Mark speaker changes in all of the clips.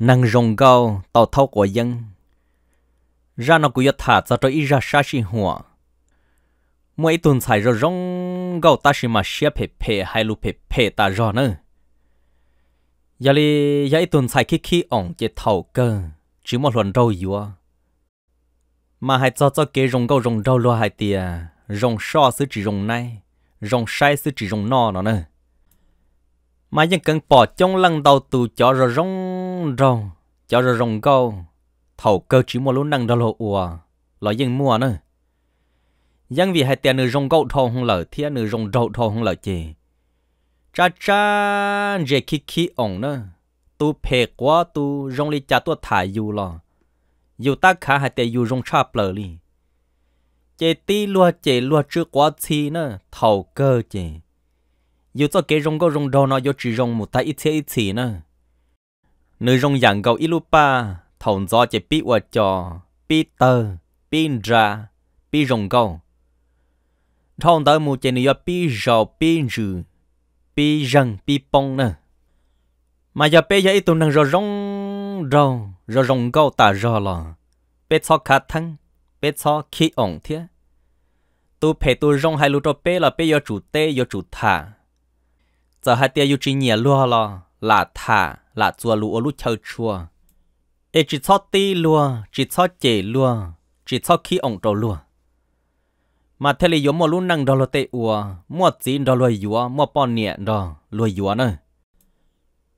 Speaker 1: năng rong gao tàu thâu của dân ra nó cũng thả ra cho ít ra xa xí hùa mỗi tuần xài rồi rong gao ta xí mà xếp phê phê hay lu phê phê ta rõ nữa giờ li giờ ít tuần xài khi khi ông chế thầu cơ chỉ một lần rau yếu, mà hai cho cho cái rong gao rong đâu lo hai tiề rong so sứ chỉ rong này rong sai sứ chỉ rong nọ nó nữa mà dân cần bỏ trong lăng đầu tù cho rồi rong rong cho rồi rong câu thầu cơ chỉ mua luôn năng đó lộ ùa lo dân mua nữa dân vì hai tiền nữ rong câu thầu không lợi thì nữ rong đầu thầu không lợi gì cha cha dễ khi khi ổng nữa tu phê quá tu rong li cha tu thải dù lo dù ta khá hai tiền dù rong chạp lỡ li chế tí lua chế lua chưa quá chi nữa thầu cơ chế yêu cho cái rong có rong đồ nó yêu chỉ rong một tay ít thế ít thế nữa nơi rong dạng cầu ít lúc ba thòng gió chỉ biết qua trò biết tơ biết ra biết rong cầu thòng tới một chỉ nữa biết rò biết rừ biết rừng, biết bông nữa mà giờ bây giờ ít tụi năng rò rong rò rò rong cầu ta rò là biết cho khát thăng biết cho khí ổn thế tu phải tu rong hai lúc đó bé là bé giờ chủ tê giờ chủ thả giờ hai tia yêu chỉ nhẹ lúa lo là thả là chua lúa lúa chơi chua ê chỉ cho ti lúa chỉ cho chè lúa chỉ cho khi ổng trâu lúa mà thế là yếu mà luôn năng đó là tệ ua mua gì đó lúa yếm, mua bò nhẹ đó lúa yếm nữa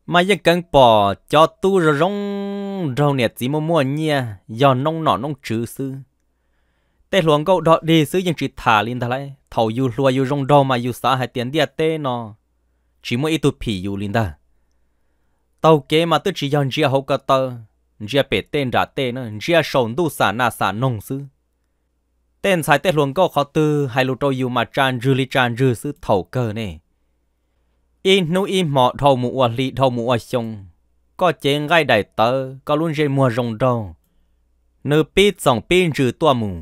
Speaker 1: mà dân cần bỏ cho tu rồi rong đầu nhẹ gì mà mua nhẹ do nông nọ nông trừ sư tê luồng câu đó đi sư dân chỉ thả lên thay, lại thầu yêu lúa yêu rong đầu mà yêu xã hai tiền địa tê nó chỉ mỗi ít phi yêu linh ta tàu kế mà tôi chỉ nhận chia hậu cả tờ chia bể tên ra tên nó chia sồn đu xả na xả nông sư tên sai tên luôn có khó tư hai lô trâu yêu mà tràn dư li tràn dư sư thầu cơ nè in nu in mọ thầu mũ ở à li thầu mũ ở à sông có chế ngay đại tờ có luôn dây mua rồng đâu nửa pít dòng pin trừ tua mù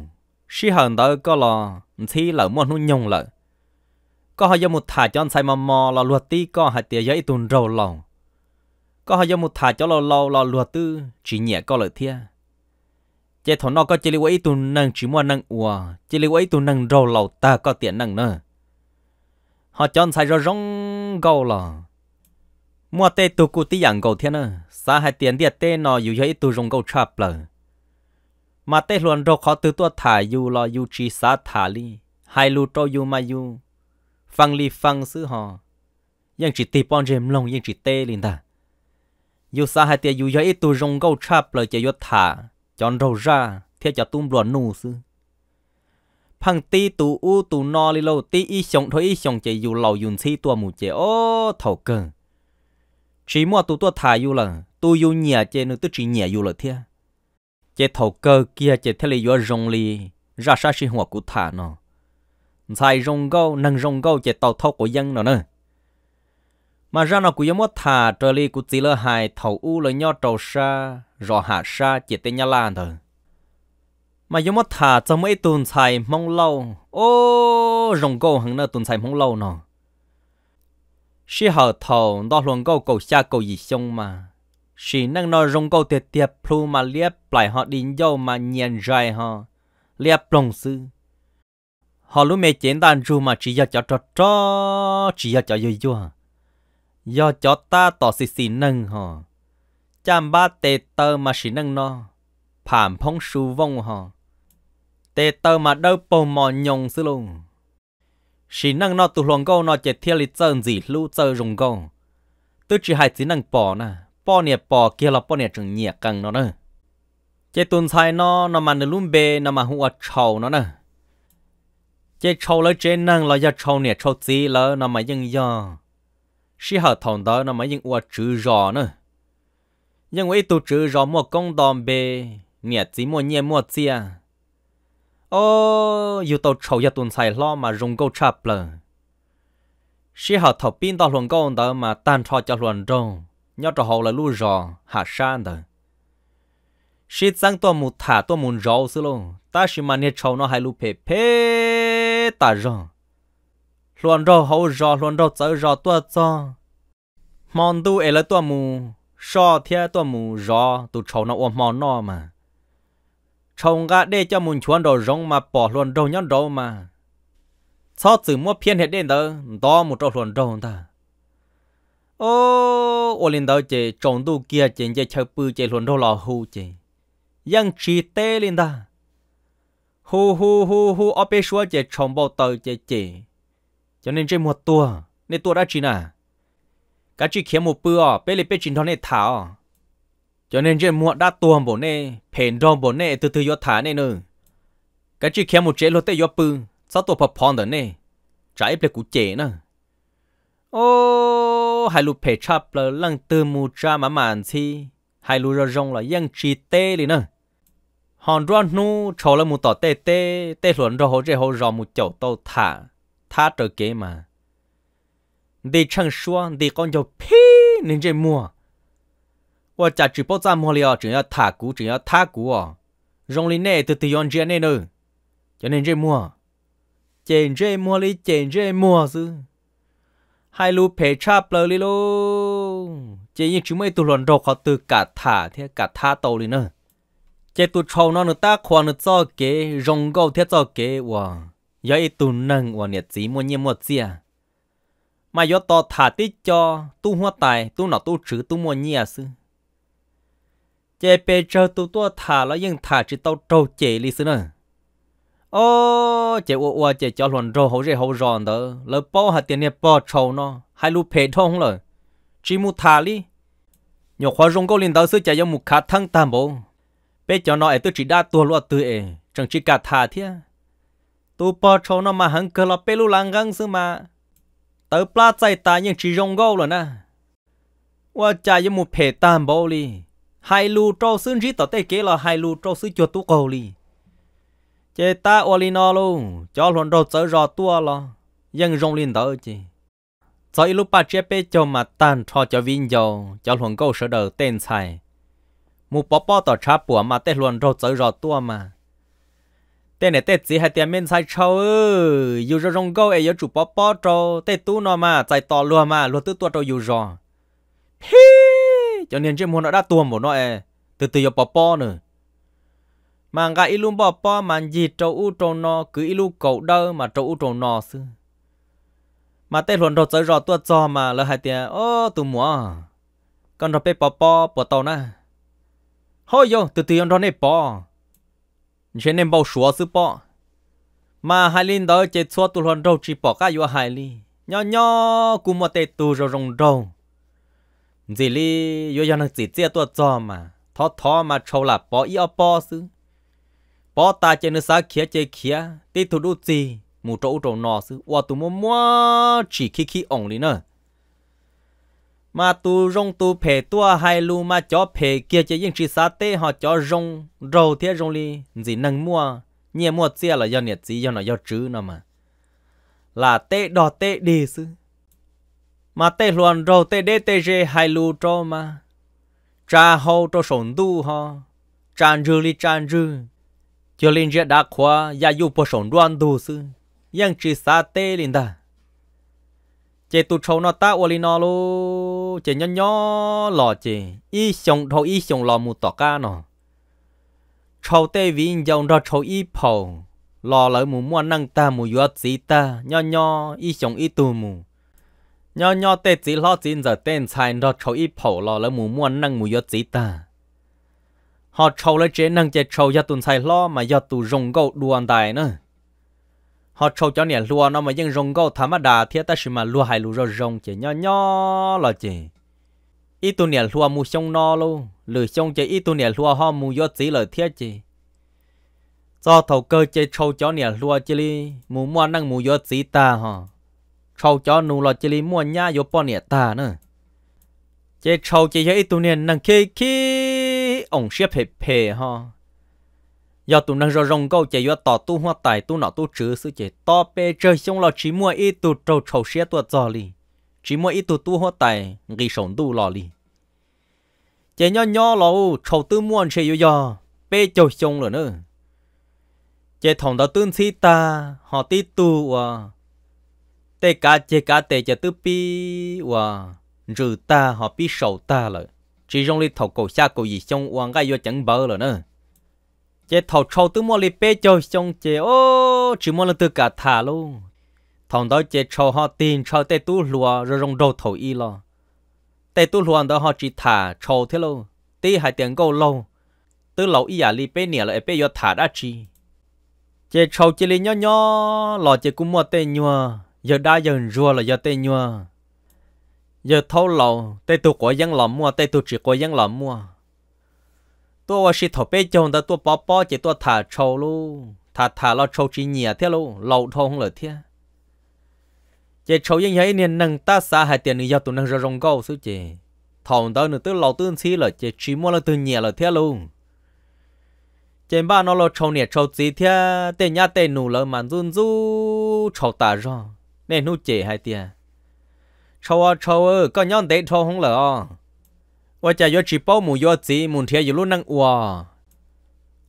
Speaker 1: si hờn tờ có lò thì lỡ mua nu nhung lợ có họ một thả cho anh sai mà mò là luật tí có hai tia giấy tùn rầu lòng có họ một thả cho lâu lâu là luật tư chỉ nhẹ có lợi thia chế thằng nó có chế lưu ấy tùn năng chỉ mua năng ùa chế lưu ấy tùn năng rầu lầu ta có tiền năng nữa họ cho anh sai rồi rong gầu là mua tê tu cụ tí dạng gầu thiên nữa xa hai tiền địa tê nó dù giấy tu rong gầu chạp lờ mà tê luận rồi khó từ tua thả dù là dù chỉ xa thả ly hai lu trâu dù mà dù phăng li phăng xứ họ nhưng chỉ tì bọn rèm lòng nhưng chỉ tê linh ta yu xa hai tia dù gió ít tù rong gâu chạp lời chạy vô thả chọn đầu ra theo cho tung luận nụ sư phăng ti tù u tù no li lâu ti y sống thôi y sống chạy yu lầu yun si tua mù chạy ô thầu cơ, chỉ mua tù tua thả yu là tù yu nhẹ chạy nữa tức chỉ nhẹ yu là thia chạy thầu cơ kia chạy theo li vô rong li ra xa si hoa cụ thả nó sai rong gâu nâng rong gâu chỉ tàu thâu của dân nó nè. mà ra nó cũng giống một thà trở li cũng chỉ là hai thầu u là nhau trầu sa rõ hạ sa chỉ tên nhà lan thôi mà giống một thà trong mấy tuần xài mong lâu ô rong gâu hằng nơ tuần xài mong lâu nó khi họ thầu đó luôn gâu cầu xa cầu gì xong mà chỉ năng nó rong gâu tiệt tiệt plu mà liếp lại họ đi nhau mà nhàn dài họ liếp lòng sư ฮอลุเมจินดันรูมาจียาจอดจอจอจียาจอยยัวยอจอดตาต่อสิสีนึงฮะจามบ้าเตเตอร์มาสีนึงเนาะผ่านพงชูวงฮะเตเตอร์มาเดาปมมอยงสึลุงสีนึงเนาะตุลงก็เนาะเจี๊ยลิเจินจีลู่เจรุงก็ตุจีไฮสีนึงปอนะปอเนี่ยปอเกล้าปอเนี่ยจังเหนียกังเนาะเนาะเจตุนชายเนาะนามาเนลุ่มเบเนามาหัวเฉาเนาะเนาะ chế trâu lỡ chế năng là do trâu nè trâu tí lỡ nó mà dân do sĩ hở thòng đó nó mà dân ua chữ rõ nữa nhưng ấy tụ chữ rõ mua công đòn bề nè tí mua nhẹ mua tia ô dù tàu trâu ra tuần xài lo mà rung câu chạp lờ sĩ hợp thọc pin tao luồng câu đó mà tan cho cho luồng đâu nhớ trò hậu là lu rõ hạ san đó sĩ sang tua mù thả tua mù rõ xí luôn ta sĩ mà nè trâu nó hay lu phê phê ta rong luôn rau hậu rau luôn rau chở rau tua cho mòn tu ấy là tua mù so thia tua mù rau tu trâu nó ôm mòn nó mà trông gà đê cho mùn chuan đồ rong mà bỏ luôn rau nhón rau mà sao chỉ mua phiên hết đến đó đó một trâu luôn rau ta ô ô linh đó chị trông tu kia chị chơi chơi bự chị luôn rau lò hù chị yang chi tê lên ta hu hu hu hu ở bên xua chỉ trồng bao tờ chỉ chỉ cho nên trên một tua nên tua đã chín à. Cái chỉ khiến một bữa bên lề bên chín thằng này thảo à? cho nên trên một đã tua bổ nè phèn đom bổ nè từ từ yo thả nè nữa Cái chỉ khiến một chế lô tê yo bự sao tua phập phồng đó nè trái bên cũ chế nè ô hai lu phê chập là lăng từ mù cha mà màn chi hai lu rong là yang chi tê liền nè ฮอนรอนนู้โชวล้มุต่อเตเต้เต้หลวนรอโหเจโหรอมูเจ้าโตถ้าถ้าเตอเกมาดีช่างชัวดีก้อนจะพี่นี่จะมัวว่าจะจีบจ้ามัวเลยจึง要ท่ากูจึง要ท่ากูอ่ะรงลีเน่ตัวตียอนเจเน่เนอจะนี่จะมัวเจนเจมัวลีเจนเจมัวซือให้รู้เพชาเปลือลิโลเจยิ่งจึงไม่ตุลนโดเขาตือกัดถ่าเทียกัดท่าโตเลยเนอ chế tụ trâu nó nữa ta khoa nữa cho kế rong gâu thiết cho kế wa giờ ít tụ nâng wa nhiệt gì mua nhiêu mua chia mà giờ to thả tí cho tu hoa tài tu nọ tu chữ tu mua nhiêu sư chế bê chờ tu tua thả là nhưng thả chỉ tao trâu chế li sư nè. ô chế ô ô chế cho luận rô hổ rê hổ ròn đó lỡ bao hạt tiền nè bao trâu nó hai lu phê thông rồi chỉ mua thả li nhỏ khoa rong gâu linh đó sư chạy vào mu khát thăng tam bộ bây giờ nó ấy tôi chỉ đa tua e. lo tự ấy chẳng chỉ cả thà thế tu bỏ cho nó mà hắn cơ là bé lu lang găng xứ mà tớ pla chạy ta nhưng chỉ rong gâu rồi nè qua cha với một phe tam bao li hai lu trâu xứ chỉ tao tay kế là hai lu trâu xứ cho tu cầu li chế ta olino luôn cho luôn đầu chở rò tua lo nhưng rong lên đỡ chứ rồi lúc ba chế bé cho mà tan cho cho vin dầu cho luôn câu sở đầu tên xài mu bó bó tỏ cha bùa mà tê luồn rô tới rò tua mà tê này tê chỉ hai tiền men sai châu ư dù rô rong gâu ấy yêu chủ bó bó trô tê tu nó mà chạy to lùa mà lùa tư tua trô dù rò hi cho nên trên muốn nó đã tua một nó ấy từ từ yêu bó bó nữa mà ngã ilu bó bó mà gì trâu u trâu nó cứ ilu cậu đâu mà trâu u trâu nó xưa mà tê luôn rồi tới rồi tua cho mà lỡ hai tiền ô tụ mua, còn đâu bé bò bò bò tàu na Hơi yo từ từ đó này bỏ trên nên bao số sư bỏ mà hai linh đó chết số tụi hòn đâu chỉ bỏ cả vô hai li nhỏ nhỏ cũng một tay tù rồi rồng đâu gì li vô cho năng chỉ chia tụi cho mà thọ thọ mà trâu là bỏ ý ở bỏ sư bỏ ta chơi nước sáng khía chơi khía tí thủ đu gì mù trâu trâu nọ sư qua tụi mua mua chỉ khi khi ổng đi nữa mà tu rong tu phê tua hai lu mà cho phê kia chỉ những chỉ sa tế họ cho rong râu thế rong li gì năng mua nhẹ mua xe là do nhiệt gì do nó do chữ nó mà là tê đỏ tê đi sư mà tê luận râu tê đê tê dê hai lu cho mà cha hầu cho sổn tu ho tràn rư li tràn rư cho linh chết đã khóa ya yu po sổn đoan tu sư những chỉ sa tê linh ta chế tu trâu nó ta ô li nó luôn chỉ nhỏ nhỏ lò chỉ y xong thôi y xong lò một tọt ca nọ trâu tê vì dòng đó trâu y phầu lò lợi mù mua năng ta mù yuột gì ta nhỏ nhỏ y xong y tu mù nhỏ nhỏ tê chỉ lo chỉ giờ tên xài đó trâu y phầu lò lợi mù mua năng mù yuột gì ta họ trâu lấy chế năng chế trâu ya tuần xài lo mà ya tu rong gấu đuan tài nữa họ trâu cho nè lúa nó mà dân rồng câu thà mà đà thiết ta xí mà lúa hay lúa rồng rong chỉ nhó nhó là chỉ ít tu nè lúa mu sông no luôn lười sông chỉ ít tu nè lúa họ mu gió tí lời thiết chỉ do thầu cơ chơi trâu cho nè lúa chỉ li mu mua năng mu gió tí ta hả trâu cho nụ là chỉ li mua nhá gió bò nè ta nữa chơi trâu chỉ cho ít tu nè năng khi khi ông xếp hẹp hẹp ha giờ tụi nâng rồi rồng câu chỉ vô tỏ tu hoa tài tu nọ tu chữ sự chỉ to pe chơi xong là chỉ mua ít tu trâu trâu xe tu giò li chỉ mua ít tu tu hoa tài nghỉ sống tu lò li chỉ nhỏ nhỏ lò trâu tư mua xe vô giờ pe chơi xong rồi nữa chỉ thòng đầu tương si ta họ ti tu à tê cả chỉ cả tê chỉ tư pi à rử ta họ pi sầu ta rồi chỉ rong li thầu cầu xa cầu gì xong oan cái vô chẳng bờ rồi nữa chế thầu trâu tứ mua lì bê cho trong chế ô chỉ mua là từ cả thả luôn thằng đó chế trâu họ tin trâu tê tú lùa rồi rong đầu thầu y lo tê tú lùa đó họ chỉ thả trâu thế luôn tê hai tiếng câu lâu tứ lâu y à lì bê nè là bê yo thả đã chi chế trâu chỉ lì nhỏ nhỏ lò chế cũng mua tê nhua giờ đã giờ rùa là giờ tê nhua giờ thâu lâu tê tu của dân lò mua tê tu chỉ của dân lò mua ตัวว่าชิทเป้จงแต่ตัวป๊อปป๊อจะตัวถ่าโชลูถ่าถ่าเราโชจีเนียเท่าลูเราทงเลยเท่าจะโชยังไงเนี่ยนังตาสาหายเตียนนี่ยาตุนังจะรงก้าสุเจทองตอนนึงตัวเราตื่นซีเลยจะชีมัวเราตื่นเนียเลยเท่าลูเจบ้านเราโชเนี่ยโชจีเท่าเตียนยาเตียนหนูเลยมันรุ่นรู้โชตาจอเนี่ยนู่เจหายเตียโชว์โชว์ก็ย้อนเตะโชหงเลยอ๋อว่าจะยอดชีเป้าหมูยอดสีหมุนเทียอยู่รุ่นนั่งอว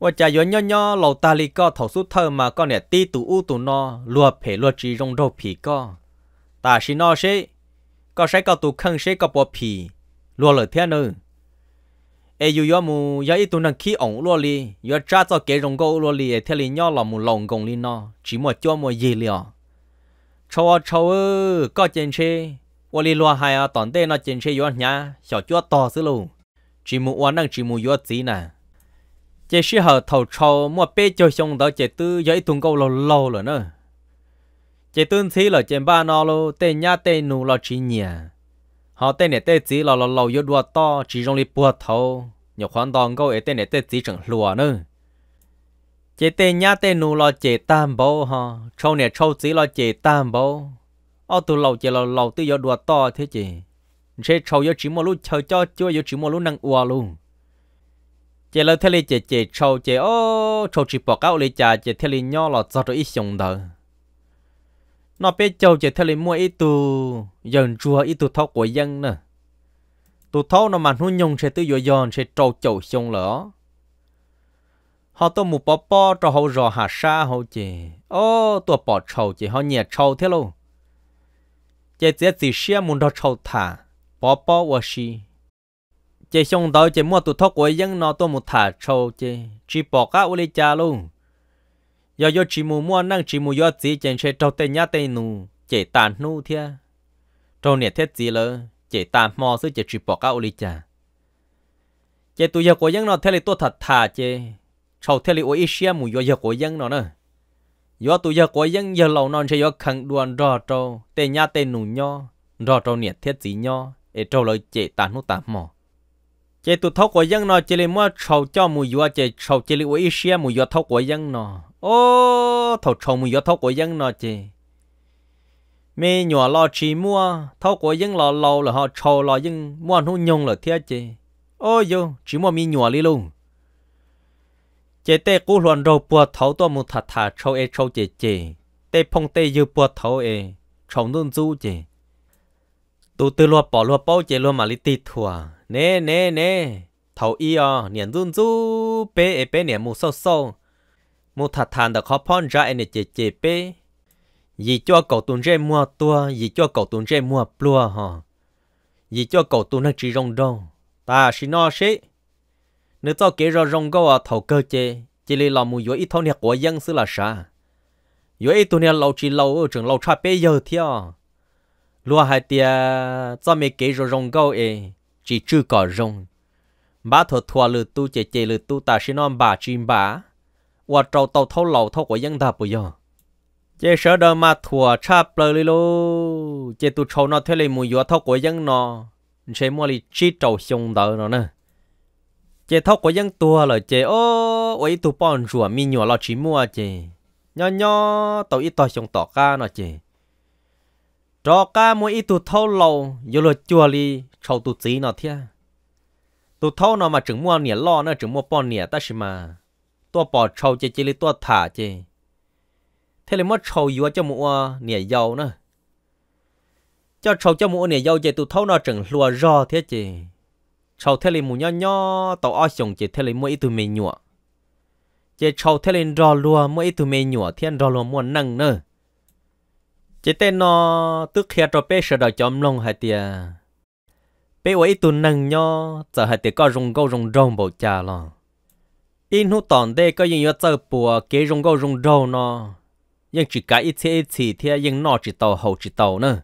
Speaker 1: ว่าจะยอดย่อๆเราตาลีก็เถาสุดเธอมาก็เนี่ยตีตูอู้ตูนอลัวเพลัวจีรงโดผีก็ตาชินอเชก็ใช้ก็ตูขังเชก็ปวผีลัวเลยเทียนึงเออยู่ยอมูยออีตูนังขี้อ่องลัวลียอจ้าจะเกรงก็ลัวลีเทลีย่อหลอมูลงกงลีนอจีมัวจ้วมัวเยี่เลียวชาวชาวก็เจนเช我哩罗海啊，当地那建设有伢小脚大死喽，只木我能只木有子呢。这时候头朝莫别就想到这都有一顿够老老了呢。这顿吃了这巴那喽，对伢对奴了几年，好对呢对子老老老有多大，只容易波头，有黄当够也对呢对子整乱呢。这对伢对奴了这担保哈，抽呢抽子了这担保。ở ờ, tụ lầu chỉ là lầu tư giờ đùa to thế chị sẽ trâu giờ chỉ một lúc chờ cho chưa giờ chỉ một lúc năng ua luôn chị là thế li chị chị trâu chị ô trâu chỉ bỏ cáo li chả chị thế li nhỏ là cho tôi ít dùng đỡ nó bé trâu chị thế li mua ít tu dần chua ít tu thau của dân nè, tu thau nó mà nuôi nhung sẽ tư giờ dọn sẽ trâu chầu xong lỡ họ tôi mù bỏ bỏ cho họ rò hạ sa họ chị ô tôi bỏ trâu chị họ nhẹ trâu thế luôn chế chế gì xia muốn đó trâu thả bỏ bỏ và xì chế xong đó chế mua tụt thóc của dân nó tôi muốn thả trâu chế chỉ bỏ cá ô lê cha luôn giờ giờ chỉ mua mua năng chỉ mua giờ gì chế chế trâu tên nhá tên nụ chế tàn nụ thia trâu nè thế gì lỡ chế tàn mò xứ chế chỉ bỏ cá ô lê cha chế tụi giờ của dân nó thế là tôi thật thả chế trâu thế là ô ít xia mua giờ giờ của dân nó nữa yo tu giờ có những giờ lâu non che yo khẳng đuôn rõ trâu tê nhà tê nụ nho rõ trâu nhiệt thiết gì nho để trâu lời chế tàn nút tàn mò chế tu thâu có những nó chế lên mua trâu cho mùi yo chế trâu chế lên uy xe mùi yo thâu có những nó ô thâu trâu mùi yo thâu có những nó chế mẹ nhỏ lo chỉ mua thâu có những lo lâu là họ trâu lo những mua nu nhung là thiệt chế ô yo chỉ mua mi nhỏ đi luôn chế tê cú luận râu bùa thấu tua mù thà thà trâu ê trâu chế chế tê phong tê dư bùa thấu ê trâu nương du chế tu tư lua bỏ lua bao chế lua mà li tì thua nè nè nè thấu y à niệm run du bê ê bê niệm mù sâu sâu mù thà thà đã khó phong ra ê nè chế chế bê gì cho cậu tuần rê mua tua gì cho cậu tuần rê mua plua hả gì cho cậu tuần nó chỉ rong rong ta xin nó xí nếu cho kế rồi rong câu à thầu cơ chế chỉ lấy lòng mùi ít thâu nhà của dân xứ là sa yếu ít tụi nhà lâu chỉ lâu ở trường lâu cha bé giờ thia lúa hai tia cho mấy kế rồi rong câu ấy chỉ chưa có rong bà thuật thua lừa tu chế chế lừa tu ta xin non bà chim bà và trâu tàu thâu lầu thâu của dân ta bây giờ chế sợ đâu mà thua cha bờ lì lô chế tu trâu nó thế lấy mùi yếu thâu của dân nó chế mua lì chi trâu xong đỡ nó nữa chế thóc của dân tua là chế ô ấy tụ bọn rùa mi nhỏ lo chỉ mua chế nhỏ nhỏ tàu ít tàu sống tỏ ca nó chế trò ca mua ít tụ thâu lâu vô lo chua li trâu tụ tí nọ thia tụ thâu nọ mà chừng mua nỉa lo nó chừng mua bòn nỉa ta xí mà tua bỏ trâu chế chế li tua thả chế thế là mua trâu vô cho mua nỉa giàu nữa cho trâu cho mua nỉa giàu chế tụ thâu nọ chừng lùa rò thế chế sau thế lên mù nhỏ nhỏ tàu o chồng chỉ thế lên mua ít tụi mình nhụa chỉ sau thế lên rò lùa mua ít tụi mình nhụa thiên rò lùa mua nâng nơ chỉ tên nó tức kia trò bé sợ đòi chấm lông hai tia bé ấy tụi nâng nhỏ giờ hai tia có rung gâu rung rong bầu trà lò in hú tòn đây có những yếu tơ bùa kế rung gâu rung rong nó nhưng chỉ cái ít thế ít thì thế nhưng nó chỉ tàu hậu chỉ tàu nữa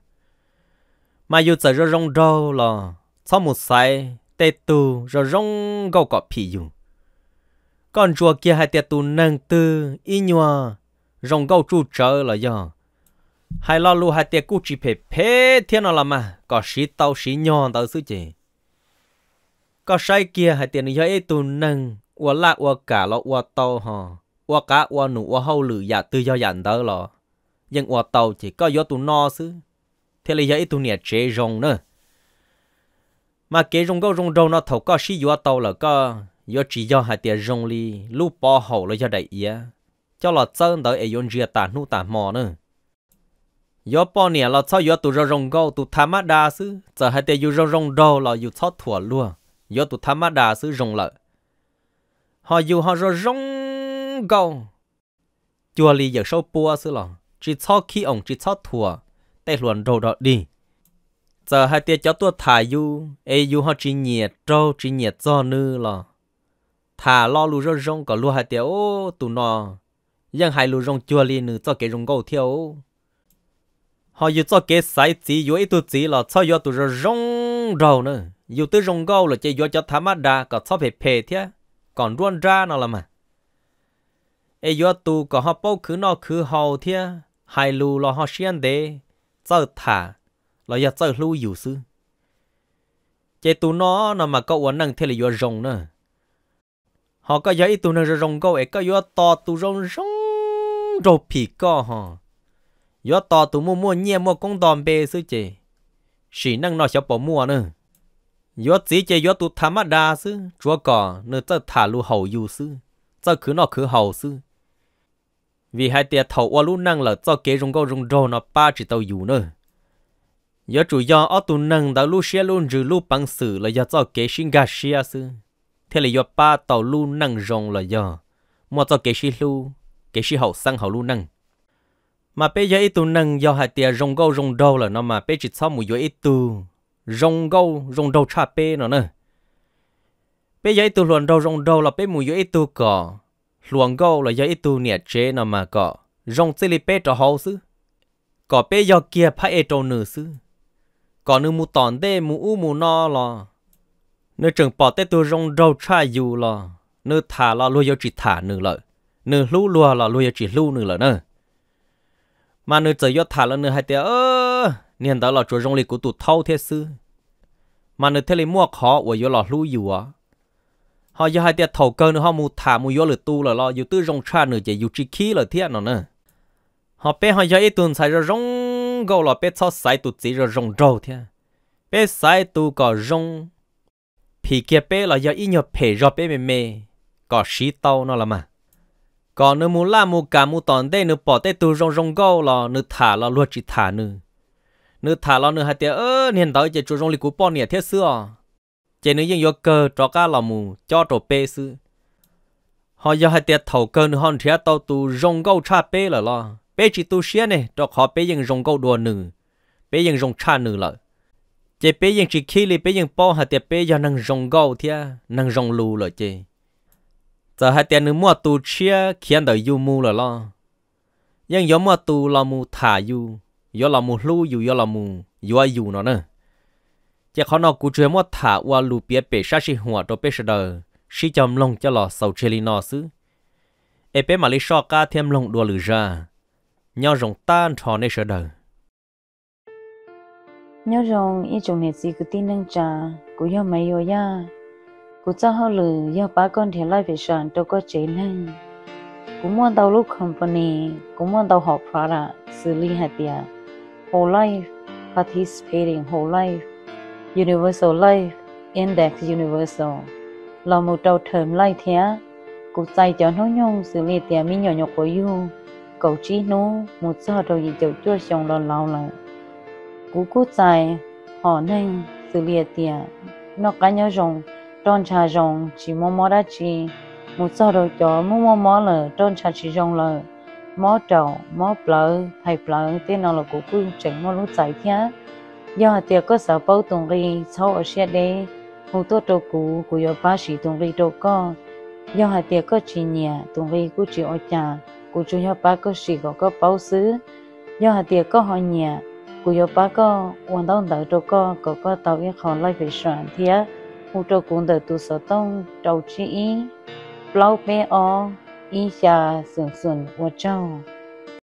Speaker 1: mà dù giờ rong rong lò sau một sai tê tu rồi rong gâu cọ phì dùng con rùa kia hai tê tu nâng tư y nhua rong gâu trụ trở là do hai lo lù hai tê cú chỉ phê phê thiên nó là mà có sĩ tàu sĩ nhon tàu sư chị có sai kia hai tê nó ấy tu nâng ua la ua cả lo ua tàu hò ua cá ua nụ ua hâu lử dạ tư do dặn tớ lo nhưng ua tàu chỉ có gió tu no sư thế là ấy tu nè chế rong nữa mà cái rong có rong rong nó thầu có xí yếu tàu là có yếu chỉ do hai tiền rong li lúc bỏ hậu là cho đại ý cho là chân tới ai yon ria tàn nu tàn mò nữa yếu bỏ nè là cho yo tụ rong rong gâu tụ tham mắt đa sư giờ hai tiền yếu rong rong đâu là yếu cho thua luôn yo tụ tham mắt đa sư rong lợi họ yếu họ rong rong gâu chùa li giờ sâu bùa sư lòng chỉ cho khi ông chỉ cho thua tay luận đầu đó đi giờ hai tia cháu tua thả yu e yu họ chỉ nhiệt trâu chỉ nhiệt do nư lò thả lo lu rong rong có lu hai tia ô tụ nọ nhưng hai lu rong chua li nư cho cái rong gầu thiếu họ yu cho cái sai chỉ yu ít tụ chỉ là cho yu tụ rong rong đầu nữa yu tụ rong gầu là chỉ yu cho thả mắt đa có cho phê phê thế còn ruôn ra nó là mà e yu tụ có họ bao cứ nọ cứ hầu thế hai lu lo họ xiên đế cho thả là giờ chơi lưu dù sư chế tu nó nó mà cậu uốn năng thế là vừa rồng nữa họ có giấy tu năng rồng cậu ấy có vừa to tu rồng rồng rồi phì co hả vừa to tu mua mua nhẹ mua công đòn bê sư chế chỉ năng nó sẽ bỏ mua nữa vừa chỉ chế vừa tụ tham đa sư chúa cỏ nữa chơi thả lưu hầu dù sư chơi khứ nó khứ hầu sư vì hai tia thầu qua lưu năng là cho kế rồng câu rồng rồ nó ba chỉ tàu dù nữa giờ chủ do ở tụ nâng đã lu xe luôn rử lu bằng sử là do cho kế sinh gà xe sư thế là giờ ba tàu lu nâng rồng là giờ mua cho kế sinh lu kế sinh hậu sang hậu lu nâng mà bây giờ ít tụ nâng giờ hai tia rồng gâu rồng đầu là nó mà bây chỉ sau một giờ ít tụ rồng gâu rồng đầu cha bê nó nè. bây giờ ít tụ luận đầu rồng đầu là bây một giờ ít tụ cỏ luận gâu là giờ ít tụ nhẹ chế nó mà cỏ rồng xí li bê cho hậu sư cỏ bây giờ kia phải ít tụ nửa sư ก่อนนึมูตอนเดมูอูมูนอลอนื้อจังปอเตตัวรงเราชายอยู่ลอนื้อถ่าลอลุยจิตถาานึ่งลยนื้อลู่ลัวลอลุยจิตลู่นึ่งลยเนอมานื้ึจะยอดถ่าลอนึให้เตียเออ เนี่ยนตลอจัวรงลีกูตุเท่าเทซื้อมานอเทลีมั่วขอวยอลอลู่อยู่อ่ะเขาอยากให้เตียเท่าเกินเขามูถามูยอดหรือตู้ลอลออยู่ตื้อรงชาหนึ่งจะอยู่จิคีเลยเทียนน่ะเนอะเขาเป้เขาอยากไอตุนใส่จรง rong gò là bé cho xài tụ chỉ rồi rong râu thế bé sai tụ có rong thì kia bé là do ít nhiều phe rồi bé mềm mềm có xí tàu nó là mà Có nếu muốn làm một cả một tuần đây nếu bỏ tay tụ rong rong gò là nếu thả là luôn chỉ thả nữa nếu thả là nếu hai tiếng ơ hiện tại chỉ chú rong lịch của bọn nè thế xưa chỉ nếu dùng cơ cho cá là mù cho trộn bé xứ họ giờ hai tiếng thầu cơ nếu họ thía tàu tụ rong gò chà bé là lo bé chỉ tu sĩ này cho họ bé dân rong câu đồ nữ bé dân rong cha nữ lợi chế bé dân chỉ khi li bé dân bao hạt tiền bé dân năng rong câu thia năng rong lù lợi chế giờ hạt tiền nữ mua tu sĩ khiến đời yêu mu lợi lo nhưng gió mua tu là mu thả yêu gió là mu lu yêu gió là mu gió yêu nó nữa chế khó nó cũng chưa mua thả qua lù bé bé sát sĩ hòa cho bé đời sĩ chăm lòng cho lò sầu chê li nó xứ ê bé mà lấy so ca thêm lòng đùa lửa ra nhau rồng tan trò nơi sở đời
Speaker 2: nhau rồng y trồng này gì cứ tin năng trà của nhau mấy rồi ya của cha họ lử nhau ba con thì lại phải sản, đâu có chế lên cũng muốn tàu lúc company cũng muốn tàu học phá ra xử lý hạt tiền whole life participating whole life universal life index universal là một đầu term lại thế cũng chạy cho nó nhung xử lý tiền mi nhỏ nhỏ của you cầu trí nó một sao đầu gì chịu chua xong lo lao là cú cú tài họ nên xử lý tiền nó cá nhau rồng tròn trà rồng chỉ mò mò ra chi một sao đầu cho mò mò mò là tròn cha chỉ rồng là mò trầu mò bờ thầy bờ tên nào là cú cú chỉnh mò lúc tài thế do tiệc có sợ bao tùng đi sau ở xe đê hồ tốt trâu cú của yo ba sĩ tùng đi trâu con do tiệc có chỉ nhà tùng đi cú chỉ ở nhà cụ chú nhỏ ba có sĩ có có báo xứ nhỏ hạt tiệc có họ nhà cụ nhỏ ba có hoàn toàn đỡ chỗ có có có tàu yên khó lại phải soạn thì á cụ cho cũng được tu sở tông trâu chỉ ý lâu bé o ý xa sườn sườn của cháu